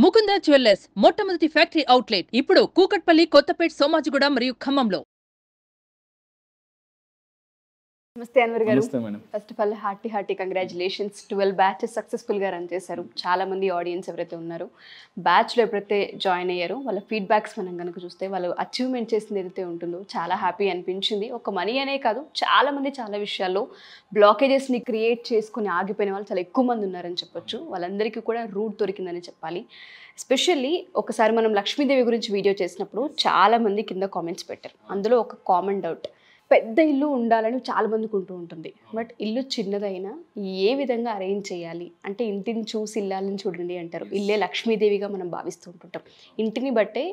Mukunda jewellers మొట్టమొదటి factory outlet ఇప్పుడు కూకట్పల్లి కొత్తపేట్ సోమాజిగూడ మరియు ఖమ్మంలో నమస్తే అన్వర్ గారు first of all hearty hearty congratulations twelve batches సక్సెస్ఫుల్గా రన్ చేశారు చాలా మంది ఆడియన్స్ ఎవరైతే ఉన్నారో బ్యాచ్లో ఎప్పుడైతే జాయిన్ అయ్యారో వాళ్ళ ఫీడ్బ్యాక్స్ మనం కనుక చూస్తే వాళ్ళు అచీవ్మెంట్ చేసింది ఏదైతే ఉంటుందో చాలా హ్యాపీ అనిపించింది ఒక మనీ అనే కాదు చాలా మంది చాలా విషయాల్లో బ్లాకేజెస్ని క్రియేట్ చేసుకుని ఆగిపోయిన వాళ్ళు చాలా ఎక్కువ మంది ఉన్నారని చెప్పొచ్చు వాళ్ళందరికీ కూడా రూట్ దొరికిందని చెప్పాలి ఎస్పెషల్లీ ఒకసారి మనం లక్ష్మీదేవి గురించి వీడియో చేసినప్పుడు చాలా మంది కింద కామెంట్స్ పెట్టారు అందులో ఒక కామన్ డౌట్ పెద్ద ఇల్లు ఉండాలని మంది ఉంటూ ఉంటుంది బట్ ఇల్లు చిన్నదైనా ఏ విధంగా అరేంజ్ చేయాలి అంటే ఇంటిని చూసి ఇల్లాలని చూడండి అంటారు ఇల్లే లక్ష్మీదేవిగా మనం భావిస్తూ ఉంటుంటాం ఇంటిని బట్టే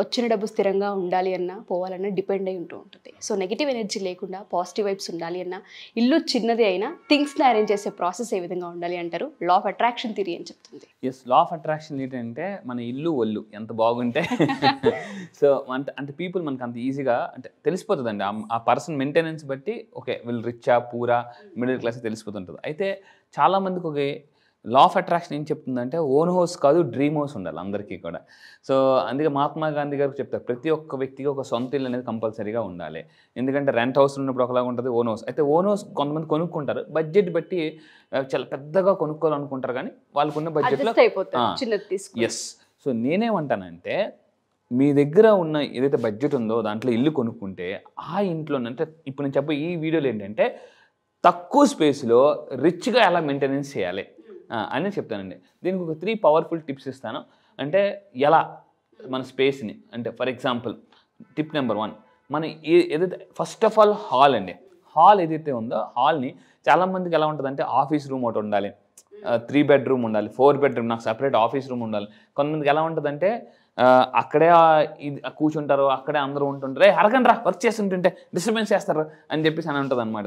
వచ్చిన డబ్బు స్థిరంగా ఉండాలి అన్నా పోవాలన్నా డిపెండ్ అయి ఉంటూ ఉంటుంది సో నెగిటివ్ ఎనర్జీ లేకుండా పాజిటివ్ వైబ్స్ ఉండాలి అన్నా ఇల్లు చిన్నది అయినా థింగ్స్ని అరేంజ్ చేసే ప్రాసెస్ ఏ విధంగా ఉండాలి అంటారు లా ఆఫ్ అట్రాక్షన్ థిరీ అని చెప్తుంది ఎస్ లా ఆఫ్ అట్రాక్షన్ ఏంటంటే మన ఇల్లు ఒళ్ళు ఎంత బాగుంటే సో అంత అంటే పీపుల్ మనకు అంత ఈజీగా అంటే తెలిసిపోతుందండి ఆ పర్సన్ మెయింటెనెన్స్ బట్టి ఓకే వీళ్ళు రిచ్ పూరా మిడిల్ క్లాస్ తెలిసిపోతుంటుంది అయితే చాలామందికి ఒక లా ఆఫ్ అట్రాక్షన్ ఏం చెప్తుందంటే ఓన్ హౌస్ కాదు డ్రీమ్ హౌస్ ఉండాలి అందరికీ కూడా సో అందుకే మహాత్మా గాంధీ గారు చెప్తారు ప్రతి ఒక్క వ్యక్తికి ఒక సొంత ఇల్లు అనేది కంపల్సరీగా ఉండాలి ఎందుకంటే రెంట్ హౌస్ ఉన్నప్పుడు ఒకలాగా ఉంటుంది ఓన్ హౌస్ అయితే ఓన్ హౌస్ కొంతమంది కొనుక్కుంటారు బడ్జెట్ బట్టి చాలా పెద్దగా కొనుక్కోవాలనుకుంటారు కానీ వాళ్ళకున్న బడ్జెట్లో ఎస్ సో నేనేమంటానంటే మీ దగ్గర ఉన్న ఏదైతే బడ్జెట్ ఉందో దాంట్లో ఇల్లు కొనుక్కుంటే ఆ ఇంట్లోనంటే ఇప్పుడు నేను చెప్పే ఈ వీడియోలు ఏంటంటే తక్కువ స్పేస్లో రిచ్గా ఎలా మెయింటెనెన్స్ చేయాలి అని చెప్తానండి దీనికి ఒక త్రీ పవర్ఫుల్ టిప్స్ ఇస్తాను అంటే ఎలా మన స్పేస్ని అంటే for example tip number one మన ఏదైతే ఫస్ట్ ఆఫ్ ఆల్ హాల్ అండి హాల్ ఏదైతే ఉందో హాల్ని చాలామందికి ఎలా ఉంటుందంటే ఆఫీస్ రూమ్ ఒకటి ఉండాలి త్రీ బెడ్రూమ్ ఉండాలి ఫోర్ బెడ్రూమ్ నాకు సపరేట్ ఆఫీస్ రూమ్ ఉండాలి కొంతమందికి ఎలా ఉంటుందంటే అక్కడే కూర్చుంటారు అక్కడే అందరూ ఉంటుంటారు అరగండి రా వర్క్ చేస్తుంటుంటే డిస్టర్బెన్స్ చేస్తారు అని చెప్పేసి అని ఉంటుంది అనమాట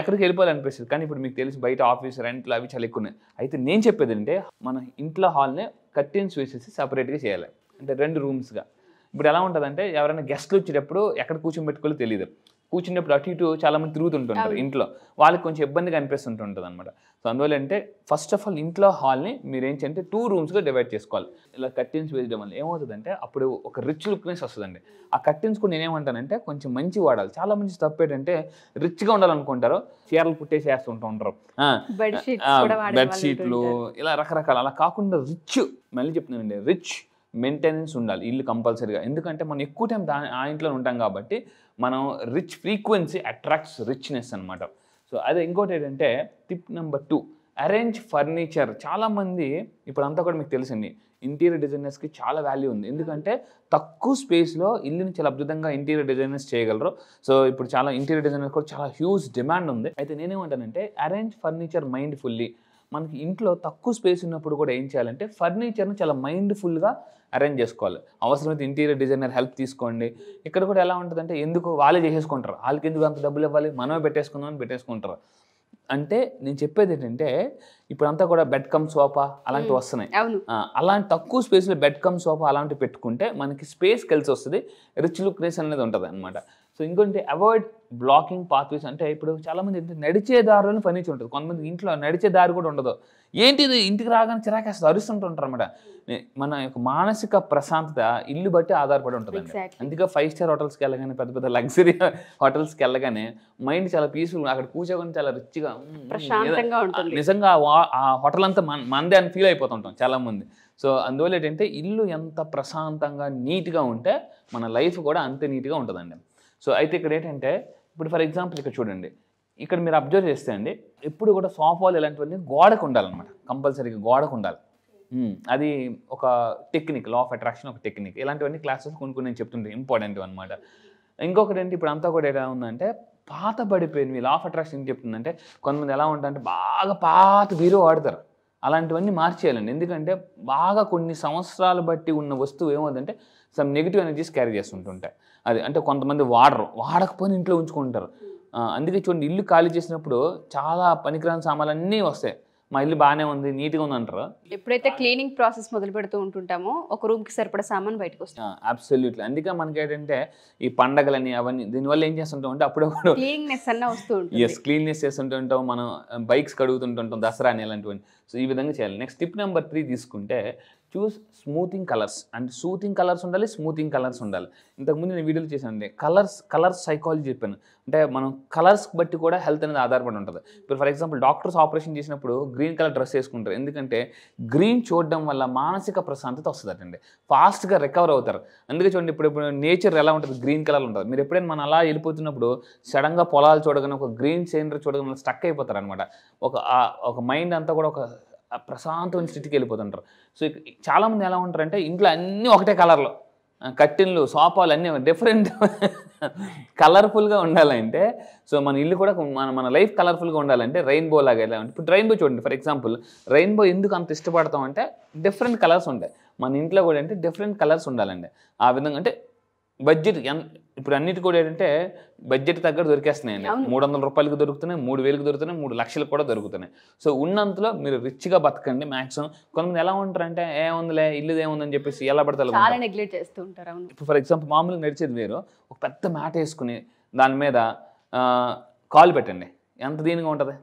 ఎక్కడికి వెళ్ళిపోవాలనిపిస్తుంది కానీ ఇప్పుడు మీకు తెలిసి బయట ఆఫీస్ రెంట్లు అవి చాలా ఎక్కువ అయితే నేను చెప్పేది అంటే మన ఇంట్లో హాల్నే కర్టెన్స్ వేసేసి సపరేట్గా చేయాలి అంటే రెండు రూమ్స్గా ఇప్పుడు ఎలా ఉంటుందంటే ఎవరైనా గెస్ట్లు వచ్చేటప్పుడు ఎక్కడ కూర్చోబెట్టుకోవాలో తెలియదు కూర్చున్నప్పుడు అటు ఇటు చాలా మంది తిరుగుతుంటుంటారు ఇంట్లో వాళ్ళకి కొంచెం ఇబ్బందిగా అనిపిస్తుంటుంటుంది అనమాట సో అందువల్ల అంటే ఫస్ట్ ఆఫ్ ఆల్ ఇంట్లో హాల్ని మీరు ఏంటంటే టూ రూమ్స్గా డివైడ్ చేసుకోవాలి ఇలా కర్టెన్స్ వేయడం వల్ల ఏమవుతుందంటే అప్పుడు ఒక రిచ్ లుక్నెస్ వస్తుందండి ఆ కర్టెన్స్ కూడా నేనేమంటానంటే కొంచెం మంచి వాడాలి చాలా మంచి తప్పు ఏంటంటే రిచ్గా ఉండాలనుకుంటారు చీరలు కుట్టేసి వేస్తుంటూ ఉంటారు బెడ్షీట్లు ఇలా రకరకాల అలా కాకుండా రిచ్ మళ్ళీ చెప్తున్నానండి రిచ్ మెయింటెనెన్స్ ఉండాలి ఇల్లు కంపల్సరీగా ఎందుకంటే మనం ఎక్కువ టైం దా ఆ ఇంట్లో ఉంటాం కాబట్టి మనం రిచ్ ఫ్రీక్వెన్సీ అట్రాక్ట్స్ రిచ్నెస్ అనమాట సో అదే ఇంకోటి ఏంటంటే tip number two arrange furniture చాలామంది ఇప్పుడంతా కూడా మీకు తెలిసింది ఇంటీరియర్ డిజైనర్స్కి చాలా వాల్యూ ఉంది ఎందుకంటే తక్కువ స్పేస్లో ఇల్లుని చాలా అద్భుతంగా ఇంటీరియర్ డిజైనర్స్ చేయగలరు సో ఇప్పుడు చాలా ఇంటీరియర్ డిజైనర్స్ కూడా చాలా హ్యూజ్ డిమాండ్ ఉంది అయితే నేనేమంటానంటే అరేంజ్ ఫర్నిచర్ మైండ్ ఫుల్లీ మనకి ఇంట్లో తక్కువ స్పేస్ ఉన్నప్పుడు కూడా ఏం చేయాలంటే ఫర్నిచర్ని చాలా మైండ్ఫుల్గా అరేంజ్ చేసుకోవాలి అవసరమైతే ఇంటీరియర్ డిజైనర్ హెల్ప్ తీసుకోండి ఇక్కడ కూడా ఎలా ఉంటుందంటే ఎందుకు వాళ్ళే చేసేసుకుంటారు వాళ్ళకి ఎందుకు అంత డబ్బులు ఇవ్వాలి మనమే పెట్టేసుకుందాం అని పెట్టేసుకుంటారు అంటే నేను చెప్పేది ఏంటంటే ఇప్పుడంతా కూడా బెడ్ కమ్ సోఫా అలాంటివి వస్తున్నాయి అలాంటి తక్కువ స్పేస్లో బెడ్ కమ్ సోఫా అలాంటివి పెట్టుకుంటే మనకి స్పేస్ కలిసి వస్తుంది రిచ్ లుక్నెస్ అనేది ఉంటుంది అనమాట సో ఇంకోటి అవాయిడ్ బ్లాకింగ్ పాత్వేస్ అంటే ఇప్పుడు చాలామంది నడిచే దారిలోనే ఫర్నిచర్ ఉంటుంది కొంతమంది ఇంట్లో నడిచే దారి కూడా ఉండదు ఇది ఇంటికి రాగానే చిరాకేస్తే అరుస్తుంటుంటారు అనమాట మన యొక్క మానసిక ప్రశాంతత ఇల్లు బట్టి ఆధారపడి ఉంటుంది అందుకే ఫైవ్ స్టార్ హోటల్స్కి వెళ్ళగానే పెద్ద పెద్ద లగ్జరీ హోటల్స్కి వెళ్ళగానే మైండ్ చాలా పీస్ఫుల్ అక్కడ కూర్చోగానే చాలా రిచ్గా నిజంగా ఆ హోటల్ అంతా మందే అని ఫీల్ అయిపోతుంటాం చాలా మంది సో అందువల్ల ఏంటంటే ఇల్లు ఎంత ప్రశాంతంగా నీట్గా ఉంటే మన లైఫ్ కూడా అంతే నీట్గా ఉంటుందండి సో అయితే ఇక్కడ ఏంటంటే ఇప్పుడు ఫర్ ఎగ్జాంపుల్ ఇక్కడ చూడండి ఇక్కడ మీరు అబ్జర్వ్ చేస్తే అండి ఎప్పుడు కూడా సోఫాలు ఇలాంటివన్నీ గోడకు ఉండాలన్నమాట కంపల్సరీగా గోడకు ఉండాలి అది ఒక టెక్నిక్ లా ఆఫ్ అట్రాక్షన్ ఒక టెక్నిక్ ఇలాంటివన్నీ క్లాసెస్ కొన్ని నేను చెప్తుంటే ఇంపార్టెంట్ అనమాట ఇంకొకటి ఏంటి ఇప్పుడు అంతా కూడా ఎలా ఉందంటే పాత పడిపోయింది లా ఆఫ్ అట్రాక్షన్ చెప్తుందంటే కొంతమంది ఎలా ఉంటారంటే బాగా పాత వీరు వాడతారు అలాంటివన్నీ మార్చేయాలండి ఎందుకంటే బాగా కొన్ని సంవత్సరాలు బట్టి ఉన్న వస్తువు ఏమవుతుందంటే సమ్ నెగిటివ్ ఎనర్జీస్ క్యారీ చేస్తుంటుంటాయి అది అంటే కొంతమంది వాడరు వాడకపోయిన ఇంట్లో ఉంచుకుంటారు అందుకే చూడండి ఇల్లు ఖాళీ చేసినప్పుడు చాలా పనికిరాని సామాన్లన్నీ వస్తాయి మా ఇల్లు బాగానే ఉంది నీట్గా ఉంది అంటారు ఎప్పుడైతే క్లీనింగ్ ప్రాసెస్ మొదలు పెడుతూ ఉంటుంటామో ఒక రూమ్కి సరిపడే సామాన్ బయటకు వస్తాయి అబ్సల్యూట్లీ అందుకే మనకి ఏంటంటే ఈ పండగలని అవన్నీ దీనివల్ల ఏం చేస్తుంటాం అంటే అప్పుడే క్లీన్నెస్ అన్న వస్తూ ఉంటుంది ఎస్ క్లీన్నెస్ చేస్తుంటుంటాం మనం బైక్స్ కడుగుతుంటుంటాం దసరా అని ఇలాంటివన్నీ సో ఈ విధంగా చేయాలి నెక్స్ట్ టిప్ నెంబర్ త్రీ తీసుకుంటే choose smoothing colours and soothing colours ఉండాలి స్మూతింగ్ కలర్స్ ఉండాలి ఇంతకుముందు నేను వీడియోలు చేశాను కలర్స్ కలర్స్ సైకాలజీ చెప్పాను అంటే మనం కలర్స్ బట్టి కూడా హెల్త్ అనేది ఆధారపడి ఉంటుంది ఇప్పుడు ఫర్ ఎగ్జాంపుల్ డాక్టర్స్ ఆపరేషన్ చేసినప్పుడు గ్రీన్ కలర్ డ్రెస్ వేసుకుంటారు ఎందుకంటే గ్రీన్ చూడడం వల్ల మానసిక ప్రశాంతత వస్తుందటండి ఫాస్ట్గా రికవర్ అవుతారు అందుకే చూడండి ఇప్పుడు ఇప్పుడు నేచర్ ఎలా ఉంటుంది గ్రీన్ కలర్ ఉంటుంది మీరు ఎప్పుడైనా మనం అలా వెళ్ళిపోతున్నప్పుడు సడన్గా పొలాలు చూడగానే ఒక గ్రీన్ సేనరీ చూడగానే స్టక్ అయిపోతారు అనమాట ఒక ఒక మైండ్ అంతా కూడా ఒక ప్రశాంతమైన స్థితికి వెళ్ళిపోతుంటారు సో చాలామంది ఎలా ఉంటారంటే ఇంట్లో అన్నీ ఒకటే కలర్లో కట్టిన్లు సోఫాలు అన్నీ డిఫరెంట్ కలర్ఫుల్గా ఉండాలంటే సో మన ఇల్లు కూడా మన మన లైఫ్ కలర్ఫుల్గా ఉండాలంటే రెయిన్బో లాగా ఎలా ఉంటుంది ఇప్పుడు రెయిన్బో చూడండి ఫర్ ఎగ్జాంపుల్ రెయిన్బో ఎందుకు అంత ఇష్టపడతాం అంటే డిఫరెంట్ కలర్స్ ఉంటాయి మన ఇంట్లో కూడా అంటే డిఫరెంట్ కలర్స్ ఉండాలండి ఆ విధంగా అంటే బడ్జెట్ ఇప్పుడు అన్నిటి కూడా ఏంటంటే బడ్జెట్ తగ్గట్టు దొరికేస్తున్నాయండి మూడు వందల రూపాయలకి దొరుకుతున్నాయి మూడు వేలకు దొరుకుతున్నాయి మూడు లక్షలకు కూడా దొరుకుతున్నాయి సో ఉన్నంతలో మీరు రిచ్గా బతకండి మాక్సిమం కొంతమంది ఎలా ఉంటారంటే ఏముందిలే ఇల్లు ఏముందని చెప్పేసి ఎలా పడతారు ఇప్పుడు ఫర్ ఎగ్జాంపుల్ మామూలుగా నడిచేది వేరు ఒక పెద్ద మ్యాట్ వేసుకుని దాని మీద కాల్ పెట్టండి ఎంత దీనిగా ఉంటుంది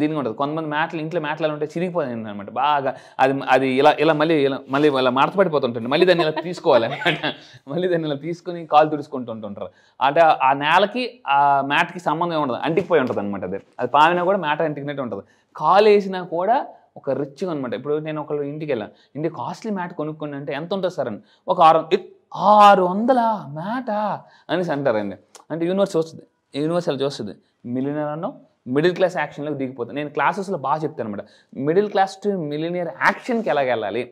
దీనికి ఉంటుంది కొంతమంది మేటలు ఇంట్లో అలా ఉంటే చిరిగిపోతుంది అనమాట బాగా అది అది ఇలా ఇలా మళ్ళీ ఇలా మళ్ళీ ఇలా మడతపడిపోతుంటుంది మళ్ళీ దాన్ని ఇలా తీసుకోవాలన్నమాట మళ్ళీ దాన్ని ఇలా తీసుకుని కాలు తుడుచుకుంటుంటుంటారు అంటే ఆ నేలకి ఆ మ్యాట్కి సంబంధం ఉండదు అంటికిపోయి ఉంటుంది అనమాట అది అది పావినా కూడా మ్యాట్ అంటికినట్టు ఉంటుంది కాలు వేసినా కూడా ఒక రిచ్గా అనమాట ఇప్పుడు నేను ఒకళ్ళు ఇంటికి వెళ్ళాను ఇంటికి కాస్ట్లీ మ్యాట్ కొనుక్కుని అంటే ఎంత ఉంటుంది సార్ అని ఒక ఆరు ఆరు వందల మ్యాటా అనేసి అంటారండి అంటే యూనివర్స్ వస్తుంది యూనివర్స్ అలా చూస్తుంది మిలినర్ అన్నావు మిడిల్ క్లాస్ యాక్షన్లోకి దిగిపోతాను నేను క్లాసెస్లో బాగా చెప్తాను అనమాట మిడిల్ క్లాస్ టు మిలినియర్ యాక్షన్కి ఎలాగ వెళ్ళాలి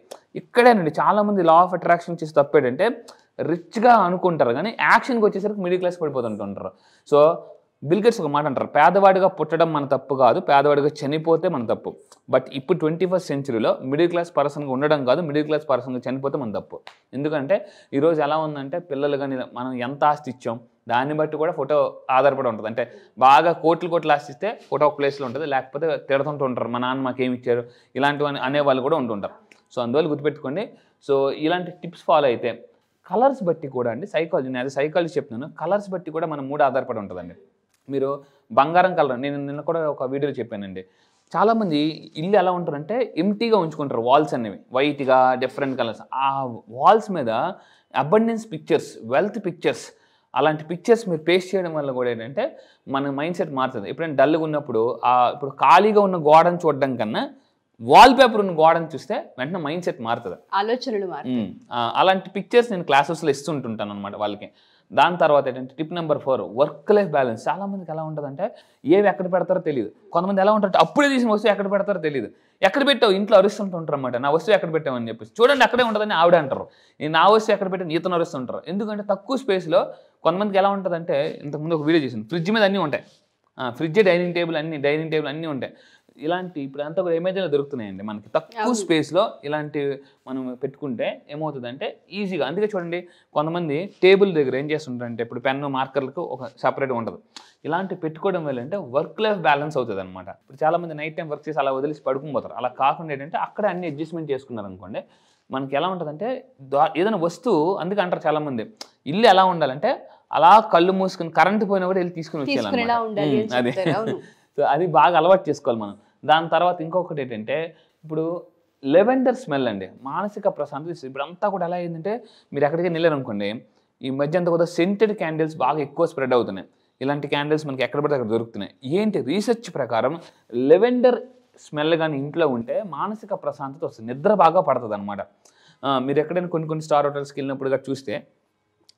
ఇక్కడేనండి చాలామంది లా ఆఫ్ అట్రాక్షన్ చేసి తప్పేటంటే రిచ్గా అనుకుంటారు కానీ యాక్షన్కి వచ్చేసరికి మిడిల్ క్లాస్ పడిపోతుంటుంటారు సో బిల్గెట్స్ ఒక మాట అంటారు పేదవాడిగా పుట్టడం మన తప్పు కాదు పేదవాడిగా చనిపోతే మన తప్పు బట్ ఇప్పుడు ట్వంటీ ఫస్ట్ సెంచరీలో మిడిల్ క్లాస్ పర్సన్గా ఉండడం కాదు మిడిల్ క్లాస్ పర్సన్గా చనిపోతే మన తప్పు ఎందుకంటే ఈరోజు ఎలా ఉందంటే పిల్లలు కానీ మనం ఎంత ఆస్తి ఇచ్చాం దాన్ని బట్టి కూడా ఫోటో ఆధారపడి ఉంటుంది అంటే బాగా కోట్లు కోట్లు ఆశిస్తే ఫోటో ఒక ప్లేస్లో ఉంటుంది లేకపోతే తిడుతుంటూ ఉంటారు మా నాన్న మాకు ఏమి ఇచ్చారు అనే అనేవాళ్ళు కూడా ఉంటుంటారు సో అందువల్ల గుర్తుపెట్టుకోండి సో ఇలాంటి టిప్స్ ఫాలో అయితే కలర్స్ బట్టి కూడా అండి సైకాలజీ నేను అదే సైకాలజీ చెప్తున్నాను కలర్స్ బట్టి కూడా మనం మూడు ఆధారపడి ఉంటుందండి మీరు బంగారం కలర్ నేను నిన్న కూడా ఒక వీడియోలో చెప్పానండి చాలామంది ఇల్లు ఎలా ఉంటారంటే ఎంటీగా ఉంచుకుంటారు వాల్స్ అనేవి వైట్గా డిఫరెంట్ కలర్స్ ఆ వాల్స్ మీద అబండెన్స్ పిక్చర్స్ వెల్త్ పిక్చర్స్ అలాంటి పిక్చర్స్ మీరు పేస్ట్ చేయడం వల్ల కూడా ఏంటంటే మన మైండ్ సెట్ మారుతుంది ఎప్పుడైనా డల్గా ఉన్నప్పుడు ఇప్పుడు ఖాళీగా ఉన్న గోడను చూడడం కన్నా వాల్ పేపర్ ఉన్న గోడను చూస్తే వెంటనే మైండ్ సెట్ మారుతుంది ఆలోచనలు అలాంటి పిక్చర్స్ నేను క్లాసెస్లో ఇస్తుంటుంటాను అనమాట వాళ్ళకి దాని తర్వాత ఏంటంటే tip number four work life balance చాలా మందికి ఎలా ఉంటుందంటే ఏవి ఎక్కడ పెడతారో తెలియదు కొంతమంది ఎలా ఉంటారు అప్పుడే తీసిన వస్తువు ఎక్కడ పెడతారో తెలియదు ఎక్కడ పెట్టావు ఇంట్లో అరుస్తుంటుంటారు అనమాట నా వస్తువు ఎక్కడ పెట్టామని చెప్పేసి చూడండి అక్కడే ఉంటుందని ఆవిడ అంటారు నా వస్తువు ఎక్కడ పెట్టాను ఈతను అరుస్తుంటారు ఎందుకంటే తక్కువ స్పేస్లో కొంతమందికి ఎలా ఉంటుందంటే ఇంతకుముందు ఒక వీడియో చేసింది ఫ్రిడ్జ్ మీద అన్నీ ఉంటాయి ఫ్రిడ్జ్ డైనింగ్ టేబుల్ అన్ని డైనింగ్ టేబుల్ అన్నీ ఉంటాయి ఇలాంటి ఇప్పుడు అంతా కూడా ఇమేజ్లో దొరుకుతున్నాయండి మనకి తక్కువ స్పేస్లో ఇలాంటి మనం పెట్టుకుంటే ఏమవుతుందంటే ఈజీగా అందుకే చూడండి కొంతమంది టేబుల్ దగ్గర ఏం చేస్తుంటారంటే ఇప్పుడు పెన్ను మార్కర్లకు ఒక సపరేట్ ఉండదు ఇలాంటి పెట్టుకోవడం వల్ల అంటే వర్క్ లైఫ్ బ్యాలెన్స్ అవుతుంది అనమాట ఇప్పుడు చాలామంది నైట్ టైం వర్క్ చేసి అలా వదిలేసి పడుకుని పోతారు అలా కాకుండా ఏంటంటే అక్కడ అన్ని అడ్జస్ట్మెంట్ చేసుకున్నారు అనుకోండి మనకి ఎలా ఉంటుందంటే ఏదైనా వస్తువు అందుకే అంటారు చాలామంది ఇల్లు ఎలా ఉండాలంటే అలా కళ్ళు మూసుకుని కరెంట్ పోయినా కూడా వెళ్ళి తీసుకుని వచ్చేయాలి అది అది బాగా అలవాటు చేసుకోవాలి మనం దాని తర్వాత ఇంకొకటి ఏంటంటే ఇప్పుడు లెవెండర్ స్మెల్ అండి మానసిక ప్రశాంతత ఇప్పుడు అంతా కూడా ఎలా అయిందంటే మీరు ఎక్కడికి వెళ్ళారనుకోండి ఈ మధ్య అంతా కూడా సెంటెడ్ క్యాండిల్స్ బాగా ఎక్కువ స్ప్రెడ్ అవుతున్నాయి ఇలాంటి క్యాండిల్స్ మనకి ఎక్కడ పడితే అక్కడ దొరుకుతున్నాయి ఏంటి రీసెర్చ్ ప్రకారం లెవెండర్ స్మెల్ కానీ ఇంట్లో ఉంటే మానసిక ప్రశాంతత వస్తుంది నిద్ర బాగా పడుతుంది అనమాట మీరు ఎక్కడైనా కొన్ని కొన్ని స్టార్ హోటల్స్కి వెళ్ళినప్పుడు చూస్తే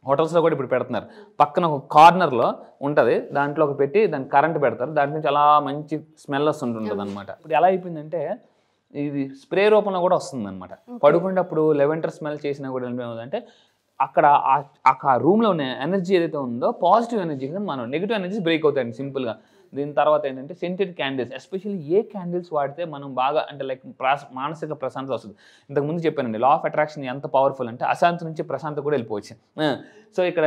హోటల్స్లో కూడా ఇప్పుడు పెడుతున్నారు పక్కన ఒక కార్నర్లో ఉంటుంది దాంట్లో ఒక పెట్టి దాన్ని కరెంట్ పెడతారు దాని నుంచి అలా మంచి స్మెల్ వస్తుంటుంది అనమాట ఇప్పుడు ఎలా అయిపోయిందంటే ఇది స్ప్రే రూపంలో కూడా వస్తుంది అనమాట పడుకునేటప్పుడు లెవెంటర్ స్మెల్ చేసినా కూడా ఏమవుతుందంటే అక్కడ ఆ రూమ్లో ఉన్న ఎనర్జీ ఏదైతే ఉందో పాజిటివ్ ఎనర్జీ మనం నెగిటివ్ ఎనర్జీ బ్రేక్ అవుతాయండి సింపుల్గా దీని తర్వాత ఏంటంటే సెంటెడ్ క్యాండిల్స్ ఎస్పెషల్లీ ఏ క్యాండిల్స్ వాడితే మనం బాగా అంటే లైక్ ప్రాస్ మానసిక ప్రశాంతత వస్తుంది ఇంతకుముందు చెప్పానండి లా ఆఫ్ అట్రాక్షన్ ఎంత పవర్ఫుల్ అంటే అశాంతి నుంచి ప్రశాంత కూడా వెళ్ళిపోవచ్చు సో ఇక్కడ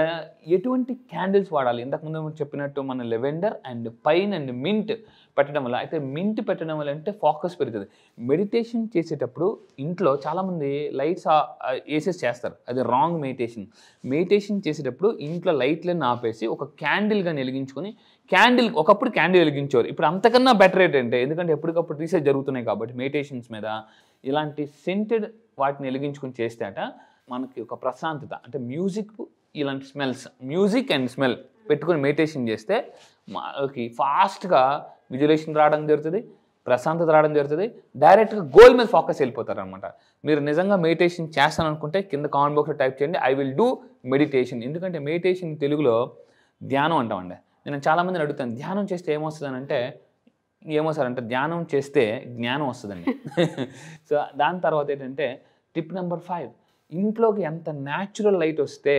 ఎటువంటి క్యాండిల్స్ వాడాలి ఇంతకుముందు చెప్పినట్టు మన lavender and pine and mint పెట్టడం వల్ల అయితే మింట్ పెట్టడం వల్ల అంటే ఫోకస్ పెరుగుతుంది మెడిటేషన్ చేసేటప్పుడు ఇంట్లో చాలామంది లైట్స్ వేసేసి చేస్తారు అది రాంగ్ మెడిటేషన్ మెడిటేషన్ చేసేటప్పుడు ఇంట్లో లైట్లను ఆపేసి ఒక క్యాండిల్గా వెలిగించుకొని క్యాండిల్ ఒకప్పుడు క్యాండిల్ వెలిగించేవారు ఇప్పుడు అంతకన్నా బెటర్ ఏంటంటే ఎందుకంటే ఎప్పటికప్పుడు రీసెర్చ్ జరుగుతున్నాయి కాబట్టి మెడిటేషన్స్ మీద ఇలాంటి సెంటెడ్ వాటిని వెలిగించుకుని అట మనకి ఒక ప్రశాంతత అంటే మ్యూజిక్ ఇలాంటి స్మెల్స్ మ్యూజిక్ అండ్ స్మెల్ పెట్టుకుని మెడిటేషన్ చేస్తే మనకి ఫాస్ట్గా విజువలేషన్ రావడం జరుగుతుంది ప్రశాంతత రావడం జరుగుతుంది డైరెక్ట్గా గోల్ మీద ఫోకస్ వెళ్ళిపోతారు అనమాట మీరు నిజంగా మెడిటేషన్ చేస్తాను అనుకుంటే కింద కామెంట్ బాక్స్లో టైప్ చేయండి ఐ విల్ డూ మెడిటేషన్ ఎందుకంటే మెడిటేషన్ తెలుగులో ధ్యానం అంటామండి నేను చాలామందిని అడుగుతాను ధ్యానం చేస్తే అని అంటే ఏమో అంటే ధ్యానం చేస్తే జ్ఞానం వస్తుందండి సో దాని తర్వాత ఏంటంటే టిప్ నెంబర్ ఫైవ్ ఇంట్లోకి ఎంత న్యాచురల్ లైట్ వస్తే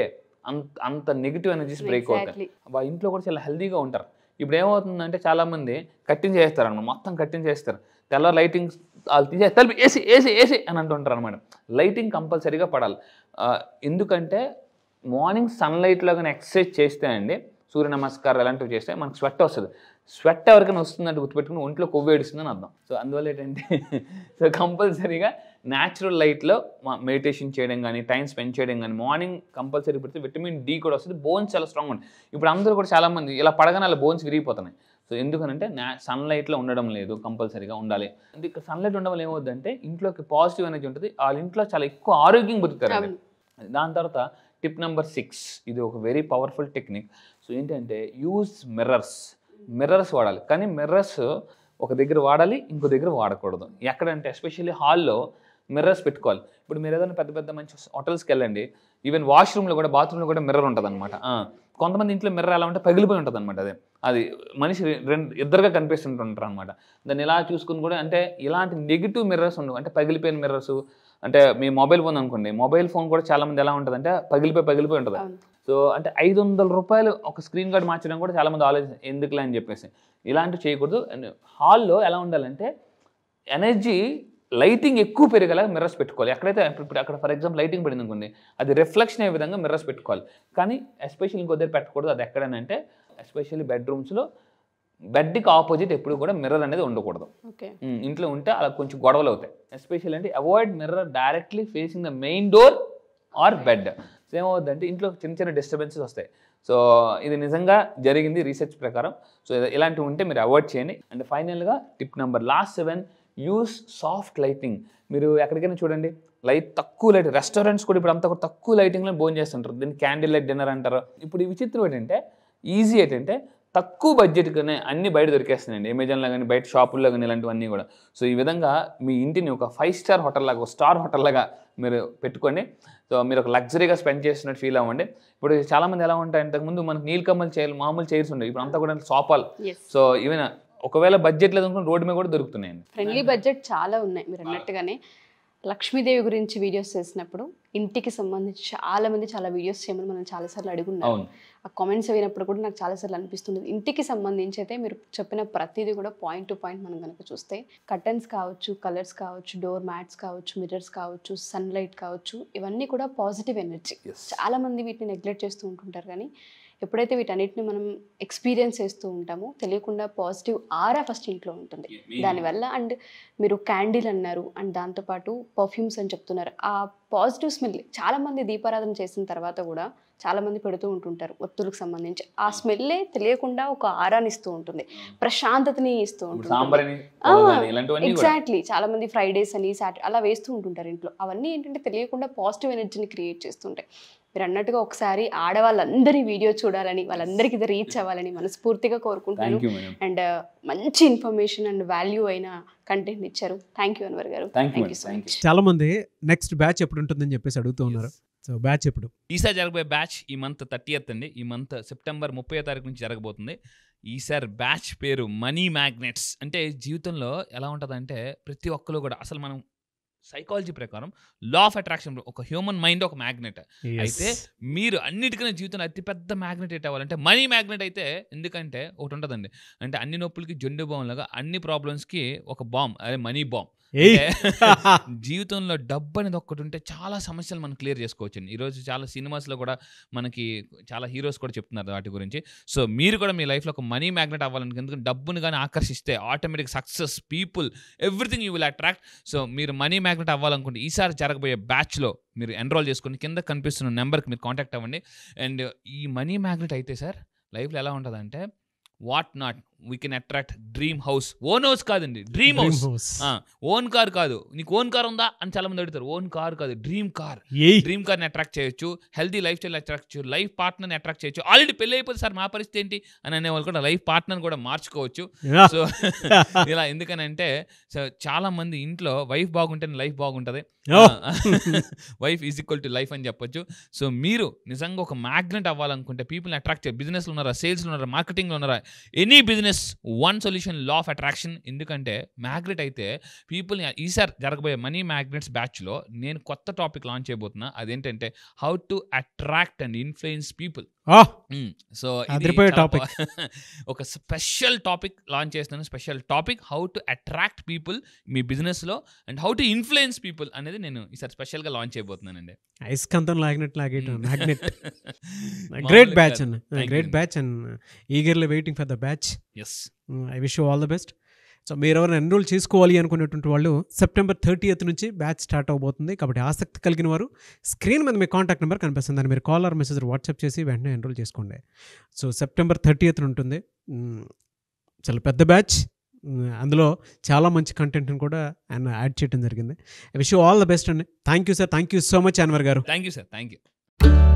అంత అంత నెగిటివ్ ఎనర్జీస్ బ్రేక్ అవుతాయి ఇంట్లో కూడా చాలా హెల్దీగా ఉంటారు ఇప్పుడు ఏమవుతుందంటే చాలామంది కట్టింగ్ చేస్తారు అనమాట మొత్తం కట్టింగ్ చేస్తారు తెల్ల లైటింగ్ వాళ్ళు తీసే తలిపి ఏసీ ఏసీ ఏసీ అని అంటుంటారు అనమాట లైటింగ్ కంపల్సరీగా పడాలి ఎందుకంటే మార్నింగ్ సన్లైట్లో కానీ ఎక్సర్సైజ్ చేస్తే అండి సూర్య నమస్కారం అలాంటివి చేస్తే మనకు స్వెట్ వస్తుంది స్వెట్ ఎవరికైనా వస్తుందంటే గుర్తుపెట్టుకుని ఒంట్లో కొవ్వు ఏడుస్తుందని అర్థం సో అందువల్ల ఏంటంటే సో కంపల్సరీగా న్యాచురల్ లైట్లో మెడిటేషన్ చేయడం కానీ టైం స్పెండ్ చేయడం కానీ మార్నింగ్ కంపల్సరీ పెడితే విటమిన్ డి కూడా వస్తుంది బోన్స్ చాలా స్ట్రాంగ్ ఉంటాయి ఇప్పుడు అందరూ కూడా చాలామంది ఇలా పడగానే అలా బోన్స్ విరిగిపోతున్నాయి సో ఎందుకనంటే సన్లైట్లో ఉండడం లేదు కంపల్సరీగా ఉండాలి అంటే ఇక్కడ సన్లైట్ ఉండడం అంటే ఇంట్లోకి పాజిటివ్ ఎనర్జీ ఉంటుంది వాళ్ళ ఇంట్లో చాలా ఎక్కువ ఆరోగ్యం బతుకుతారు దాని తర్వాత టిప్ నెంబర్ సిక్స్ ఇది ఒక వెరీ పవర్ఫుల్ టెక్నిక్ సో ఏంటంటే యూజ్ మిర్రర్స్ మిర్రర్స్ వాడాలి కానీ మిర్రర్స్ ఒక దగ్గర వాడాలి ఇంకో దగ్గర వాడకూడదు ఎక్కడంటే ఎస్పెషల్లీ హాల్లో మిర్రర్స్ పెట్టుకోవాలి ఇప్పుడు మీరు ఏదైనా పెద్ద పెద్ద మంచి హోటల్స్కి వెళ్ళండి ఈవెన్ వాష్రూమ్లో కూడా బాత్రూమ్లో కూడా మిర్రర్ ఉంటుంది అనమాట కొంతమంది ఇంట్లో మిర్రర్ ఎలా ఉంటే పగిలిపోయి ఉంటుంది అనమాట అది అది మనిషి రెండు ఇద్దరుగా కనిపిస్తుంటుంటారు అనమాట దాన్ని ఇలా చూసుకుని కూడా అంటే ఇలాంటి నెగిటివ్ మిర్రర్స్ ఉండవు అంటే పగిలిపోయిన మిర్రర్స్ అంటే మీ మొబైల్ ఫోన్ అనుకోండి మొబైల్ ఫోన్ కూడా చాలామంది ఎలా ఉంటుంది అంటే పగిలిపోయి పగిలిపోయి ఉంటుంది సో అంటే ఐదు వందల రూపాయలు ఒక స్క్రీన్ గార్డ్ మార్చడం కూడా చాలామంది ఆలోచన ఎందుకులే అని చెప్పేసి ఇలాంటివి చేయకూడదు అండ్ హాల్లో ఎలా ఉండాలంటే ఎనర్జీ లైటింగ్ ఎక్కువ పెరిగేలా మిర్రర్స్ పెట్టుకోవాలి ఎక్కడైతే ఇప్పుడు అక్కడ ఫర్ ఎగ్జాంపుల్ లైటింగ్ పడింది అనుకోండి అది రిఫ్లెక్షన్ అయ్యే విధంగా మిర్రర్స్ పెట్టుకోవాలి కానీ ఎస్పెషల్ ఇంకో దగ్గర పెట్టకూడదు అది ఎక్కడనంటే ఎస్పెషల్లీ బెడ్రూమ్స్లో బెడ్కి ఆపోజిట్ ఎప్పుడు కూడా మిర్రర్ అనేది ఉండకూడదు ఇంట్లో ఉంటే అలా కొంచెం గొడవలు అవుతాయి ఎస్పెషల్ అంటే avoid mirror directly facing the main door or bed so ఏమవుద్దంటే ఇంట్లో చిన్న చిన్న డిస్టర్బెన్సెస్ వస్తాయి సో ఇది నిజంగా జరిగింది రీసెర్చ్ ప్రకారం సో ఇలాంటివి ఉంటే మీరు అవాయిడ్ చేయండి అండ్ ఫైనల్గా tip number last seven use soft lighting మీరు ఎక్కడికైనా చూడండి లైట్ తక్కువ లైట్ రెస్టారెంట్స్ కూడా ఇప్పుడు అంతా కూడా తక్కువ లైటింగ్లో భోజనం చేస్తుంటారు దీన్ని క్యాండిల్ లైట్ డిన్నర్ అంటారు ఇప్పుడు ఈ విచిత్రం ఏంటంటే ఈజీ ఏంటంటే తక్కువ బడ్జెట్గానే అన్ని బయట దొరికేస్తున్నాయండి అమెజాన్లో కానీ బయట షాపుల్లో కానీ ఇలాంటివన్నీ కూడా సో ఈ విధంగా మీ ఇంటిని ఒక ఫైవ్ స్టార్ హోటల్ లాగా ఒక స్టార్ హోటల్ లాగా మీరు పెట్టుకోండి సో మీరు ఒక లగ్జరీగా స్పెండ్ చేస్తున్నట్టు ఫీల్ అవ్వండి ఇప్పుడు చాలామంది ఎలా ఉంటాయి ఇంతకుముందు మనకు నీలకమ్మలు చేయాలి మామూలు చైర్స్ ఉండే ఇప్పుడు అంతా కూడా సోపాల్ సో ఈవెన్ ఒకవేళ బడ్జెట్ లేదనుకుని రోడ్డు మీద కూడా దొరుకుతున్నాయి ఫ్రెండ్లీ బడ్జెట్ చాలా ఉన్నాయి మీరు అన్నట్టుగానే లక్ష్మీదేవి గురించి వీడియోస్ చేసినప్పుడు ఇంటికి సంబంధించి చాలా మంది చాలా వీడియోస్ చేయమని మనం చాలా సార్లు అడుగున్నాం ఆ కామెంట్స్ అయినప్పుడు కూడా నాకు చాలా సార్లు అనిపిస్తుంది ఇంటికి సంబంధించి అయితే మీరు చెప్పిన ప్రతిదీ కూడా పాయింట్ టు పాయింట్ మనం కనుక చూస్తే కర్టన్స్ కావచ్చు కలర్స్ కావచ్చు డోర్ మ్యాట్స్ కావచ్చు మిర్రర్స్ కావచ్చు సన్లైట్ కావచ్చు ఇవన్నీ కూడా పాజిటివ్ ఎనర్జీ చాలా మంది వీటిని నెగ్లెక్ట్ చేస్తూ ఉంటుంటారు కానీ ఎప్పుడైతే వీటన్నిటిని మనం ఎక్స్పీరియన్స్ చేస్తూ ఉంటామో తెలియకుండా పాజిటివ్ ఆరా ఫస్ట్ ఇంట్లో ఉంటుంది దానివల్ల అండ్ మీరు క్యాండిల్ అన్నారు అండ్ దాంతోపాటు పర్ఫ్యూమ్స్ అని చెప్తున్నారు ఆ పాజిటివ్ స్మెల్ చాలామంది దీపారాధన చేసిన తర్వాత కూడా చాలామంది పెడుతూ ఉంటుంటారు ఒత్తులకు సంబంధించి ఆ స్మెల్లే తెలియకుండా ఒక ఆరాన్ని ఇస్తూ ఉంటుంది ప్రశాంతతని ఇస్తూ ఉంటుంది ఎగ్జాక్ట్లీ చాలామంది ఫ్రైడేస్ అని సాటర్డే అలా వేస్తూ ఉంటుంటారు ఇంట్లో అవన్నీ ఏంటంటే తెలియకుండా పాజిటివ్ ఎనర్జీని క్రియేట్ చేస్తుంటాయి మీరు అన్నట్టుగా ఒకసారి ఆడవాళ్ళందరి వీడియో చూడాలని వాళ్ళందరికీ ఇది రీచ్ అవ్వాలని మనస్ఫూర్తిగా కోరుకుంటాను అండ్ uh, మంచి ఇన్ఫర్మేషన్ అండ్ వాల్యూ అయిన కంటెంట్ ఇచ్చారు థ్యాంక్ యూ అన్వర్ గారు చాలా మంది నెక్స్ట్ బ్యాచ్ ఎప్పుడు ఉంటుందని చెప్పేసి అడుగుతూ ఉన్నారు సో బ్యాచ్ ఎప్పుడు ఈసారి జరగబోయే బ్యాచ్ ఈ మంత్ థర్టీయత్ అండి ఈ మంత్ సెప్టెంబర్ ముప్పై తారీఖు నుంచి జరగబోతుంది ఈసారి బ్యాచ్ పేరు మనీ మ్యాగ్నెట్స్ అంటే జీవితంలో ఎలా ఉంటుందంటే ప్రతి ఒక్కరు కూడా అసలు మనం సైకాలజీ ప్రకారం లా ఆఫ్ అట్రాక్షన్ ఒక హ్యూమన్ మైండ్ ఒక మ్యాగ్నెట్ అయితే మీరు అన్నిటికన్నా జీవితంలో అతిపెద్ద మ్యాగ్నెట్ ఎట్ అవ్వాలంటే మనీ మ్యాగ్నెట్ అయితే ఎందుకంటే ఒకటి ఉంటుందండి అంటే అన్ని నొప్పులకి జొండు బాంబ్ లాగా అన్ని ప్రాబ్లమ్స్కి ఒక బాంబ్ అదే మనీ బాంబ్ జీవితంలో డబ్బు అనేది ఒక్కటి ఉంటే చాలా సమస్యలు మనం క్లియర్ చేసుకోవచ్చు ఈరోజు చాలా సినిమాస్లో కూడా మనకి చాలా హీరోస్ కూడా చెప్తున్నారు వాటి గురించి సో మీరు కూడా మీ లైఫ్లో ఒక మనీ మ్యాగ్నెట్ అవ్వాలని ఎందుకంటే డబ్బును కానీ ఆకర్షిస్తే automatic success people everything you will attract so మీరు మనీ మ్యాగ్నెట్ అవ్వాలనుకుంటే ఈసారి జరగబోయే బ్యాచ్లో మీరు ఎన్రోల్ చేసుకుని కింద కనిపిస్తున్న నెంబర్కి మీరు కాంటాక్ట్ అవ్వండి అండ్ ఈ మనీ మ్యాగ్నెట్ అయితే సార్ లైఫ్లో ఎలా ఉంటుందంటే what not we can attract dream house own house కాదండి డ్రీమ్ హౌస్ ఓన్ కార్ కాదు నీకు ఓన్ కార్ ఉందా అని చాలా మంది అడుగుతారు ఓన్ కార్ కాదు డ్రీమ్ కార్ డ్రీమ్ కార్ ని అట్రాక్ట్ చేయొచ్చు హెల్దీ లైఫ్ స్టైల్ అట్రాక్ట్ చేయొచ్చు లైఫ్ ని అట్రాక్ట్ చేయొచ్చు ఆల్రెడీ పెళ్లి అయిపోతే సార్ మా పరిస్థితి ఏంటి అని వాళ్ళు కూడా లైఫ్ పార్ట్నర్ కూడా మార్చుకోవచ్చు సో ఇలా ఎందుకనంటే సో చాలా మంది ఇంట్లో వైఫ్ బాగుంటేనే లైఫ్ బాగుంటుంది wife is equal to life అని చెప్పొచ్చు సో మీరు నిజంగా ఒక మ్యాగ్నెట్ అవ్వాలనుకుంటే పీపుల్ని అట్రాక్ట్ చేయాలి లో ఉన్నారా సేల్స్లో ఉన్నారా మార్కెటింగ్లో ఉన్నారా any business just one solution law of attraction ఎందుకంటే మ్యాగ్నెట్ అయితే పీపుల్ ఈసారి జరగబోయే మనీ మ్యాగ్నెట్స్ బ్యాచ్లో నేను కొత్త టాపిక్ లాంచ్ చేయబోతున్నా అదేంటంటే how to attract and influence people so topic ఒక స్పెషల్ టాపిక్ లాంచ్ చేస్తున్నాను special topic how to attract people మీ బిజినెస్లో and how to influence people అనేది నేను ఈసారి స్పెషల్గా లాంచ్ అండి ఐస్కాంతం లాగినట్టు లాగేట్ magnet great batch and great batch and eagerly waiting for the batch yes I wish you all the best so మీరు ఎవరైనా ఎన్రోల్ చేసుకోవాలి అనుకునేటువంటి వాళ్ళు సెప్టెంబర్ థర్టీయత్ నుంచి బ్యాచ్ స్టార్ట్ అవబోతుంది కాబట్టి ఆసక్తి కలిగిన వారు స్క్రీన్ మీద మీ కాంటాక్ట్ నెంబర్ కనిపిస్తుంది దాన్ని మీరు కాల్ ఆర్ మెసేజ్ వాట్సాప్ చేసి వెంటనే ఎన్రోల్ చేసుకోండి సో సెప్టెంబర్ థర్టీయత్ ఉంటుంది చాలా పెద్ద బ్యాచ్ అందులో చాలా మంచి కంటెంట్ని కూడా ఆయన యాడ్ చేయడం జరిగింది విష్ ఆల్ ద బెస్ట్ అండి thank you sir thank you so much Anwar గారు thank you sir thank you